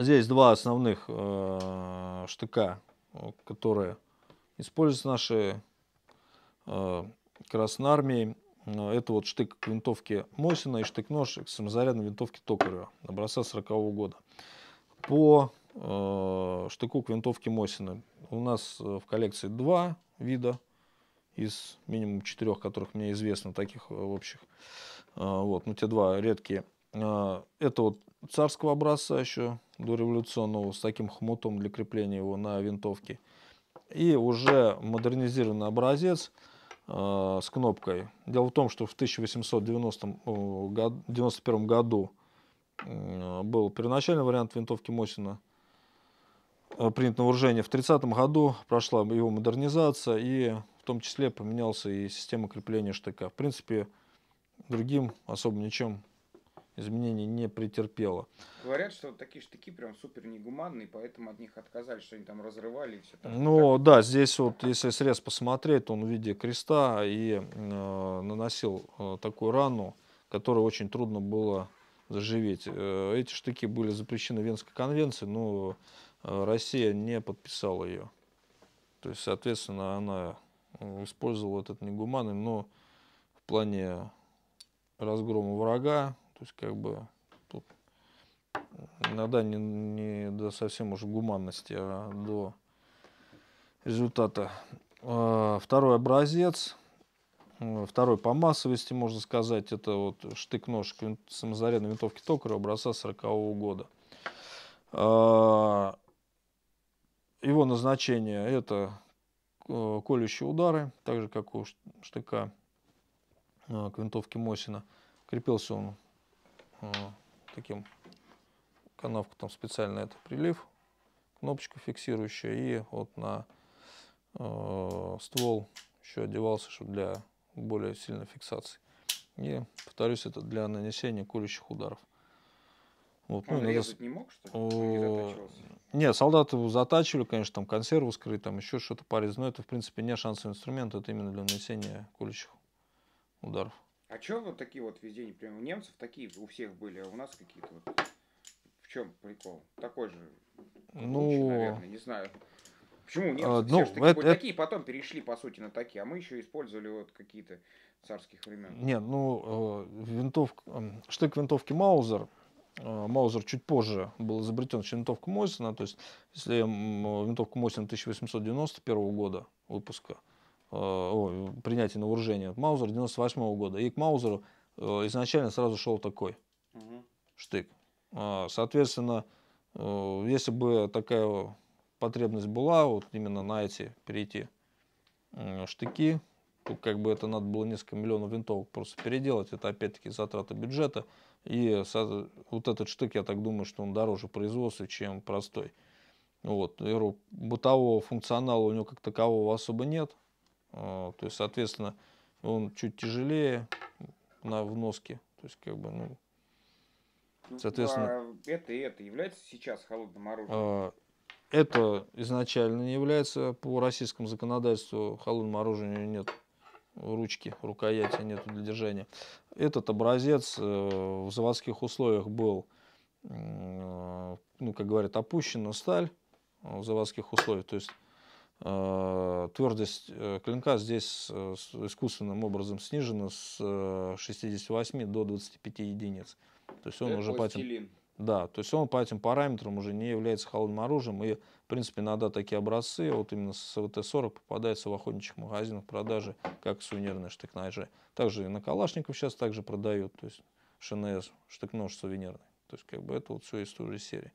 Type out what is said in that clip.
Здесь два основных э, штыка, которые используются наши э, Красной Армии. Э, это вот штык к винтовке Мосина и штык-нож к самозарядной винтовке Токарева образца 40 -го года. По э, штыку к винтовке Мосина у нас э, в коллекции два вида из минимум четырех, которых мне известно, таких э, общих. Вот, ну, те два редкие а, это вот царского образца еще до революционного с таким хмутом для крепления его на винтовке. И уже модернизированный образец а, с кнопкой. Дело в том, что в 1891 году был первоначальный вариант винтовки Мосина а, принят на вооружение. В 30 году прошла его модернизация и в том числе поменялся и система крепления штыка. В принципе, другим особо ничем изменений не претерпела. Говорят, что такие штыки прям супер негуманные, поэтому от них отказались, что они там разрывали и все такое. Ну да, здесь вот, если срез посмотреть, он в виде креста и э, наносил э, такую рану, которую очень трудно было заживить. Э, эти штыки были запрещены Венской конвенцией, но э, Россия не подписала ее. То есть, соответственно, она э, использовала этот негуманный, но в плане разгрома врага, то есть как бы тут иногда не, не до совсем уж гуманности, а до результата. А, второй образец, э, второй по массовости, можно сказать, это вот штык-нож самозарядной винтовки Токарева образца 40 -го года. А, его назначение это э, колющие удары, так же как у штыка э, к винтовке Мосина. Крепился он Э, таким канавку там специально это прилив, кнопочка фиксирующая, и вот на э, ствол еще одевался, чтобы для более сильной фиксации. И повторюсь, это для нанесения колющих ударов. Вот, Он а, ну, резать ну, не мог, что ли? Не солдаты его затачивали, конечно, там консерву скрыть, там еще что-то порезать, но это, в принципе, не шансовый инструмент, это именно для нанесения колющих ударов. А чё вот такие вот везде не прям у немцев такие у всех были, а у нас какие-то вот в чем прикол? Такой же ну... наверное, не знаю. Почему немцы а, ну, все такие, это, такие потом перешли, по сути, на такие, а мы еще использовали вот какие-то царских времен. Нет, ну, а, винтовка, штык винтовки Маузер, а, Маузер чуть позже был изобретен, чем винтовка Мойсена, То есть, если винтовка Мойсена 1891 года выпуска, Э, о, принятия на вооружение. Маузер 98 -го года. И к Маузеру э, изначально сразу шел такой угу. штык. А, соответственно, э, если бы такая потребность была, вот именно на эти перейти штыки, то как бы это надо было несколько миллионов винтовок просто переделать. Это опять-таки затраты бюджета. И вот этот штык, я так думаю, что он дороже производства, чем простой. Вот. Бытового функционала у него как такового особо нет. А, то есть, соответственно, он чуть тяжелее на, в носке. То есть, как бы, ну, ну соответственно... А это и это является сейчас холодным оружием? А, это изначально не является по российскому законодательству холодным оружием нет ручки, рукояти нет для держания. Этот образец э, в заводских условиях был, э, ну, как говорят, опущен на сталь э, в заводских условиях. То есть Э, Твердость э, клинка здесь э, искусственным образом снижена с 68 до 25 единиц. То есть он Это уже по этим, да, то есть он по этим параметрам уже не является холодным оружием. И, в принципе, иногда такие образцы, вот именно с ВТ-40, попадаются в охотничьих магазинах продажи, как сувенирные штык-ножи. Также и на Калашников сейчас также продают, то есть ШНС, штык-нож сувенирный. То есть, как бы это вот все из той же серии.